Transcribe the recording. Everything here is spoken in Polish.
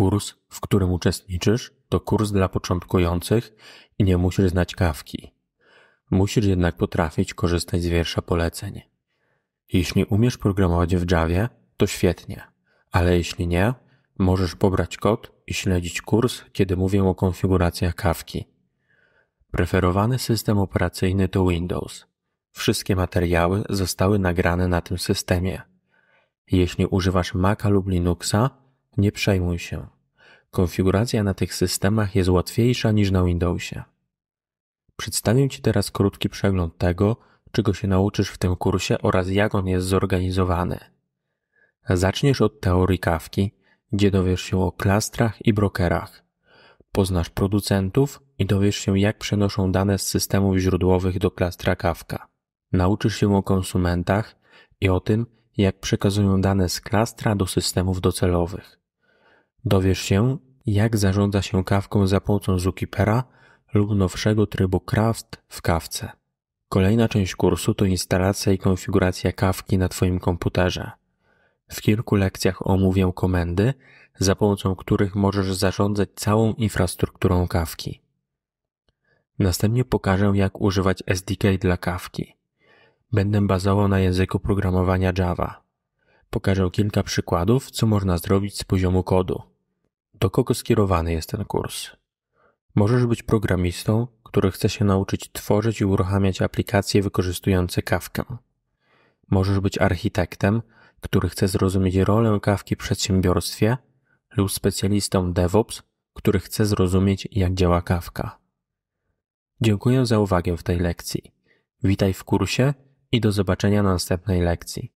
Kurs, w którym uczestniczysz, to kurs dla początkujących i nie musisz znać kawki. Musisz jednak potrafić korzystać z wiersza poleceń. Jeśli umiesz programować w Javie, to świetnie, ale jeśli nie, możesz pobrać kod i śledzić kurs, kiedy mówię o konfiguracjach kawki. Preferowany system operacyjny to Windows. Wszystkie materiały zostały nagrane na tym systemie. Jeśli używasz Maca lub Linuxa, nie przejmuj się. Konfiguracja na tych systemach jest łatwiejsza niż na Windowsie. Przedstawię Ci teraz krótki przegląd tego, czego się nauczysz w tym kursie oraz jak on jest zorganizowany. Zaczniesz od teorii kawki, gdzie dowiesz się o klastrach i brokerach. Poznasz producentów i dowiesz się, jak przenoszą dane z systemów źródłowych do klastra kawka. Nauczysz się o konsumentach i o tym, jak przekazują dane z klastra do systemów docelowych. Dowiesz się, jak zarządza się kawką za pomocą Zookeepera lub nowszego trybu Craft w kawce. Kolejna część kursu to instalacja i konfiguracja kawki na Twoim komputerze. W kilku lekcjach omówię komendy, za pomocą których możesz zarządzać całą infrastrukturą kawki. Następnie pokażę, jak używać SDK dla kawki. Będę bazował na języku programowania Java pokażę kilka przykładów, co można zrobić z poziomu kodu. Do kogo skierowany jest ten kurs? Możesz być programistą, który chce się nauczyć tworzyć i uruchamiać aplikacje wykorzystujące kawkę. Możesz być architektem, który chce zrozumieć rolę kawki w przedsiębiorstwie, lub specjalistą DevOps, który chce zrozumieć, jak działa kawka. Dziękuję za uwagę w tej lekcji. Witaj w kursie i do zobaczenia na następnej lekcji.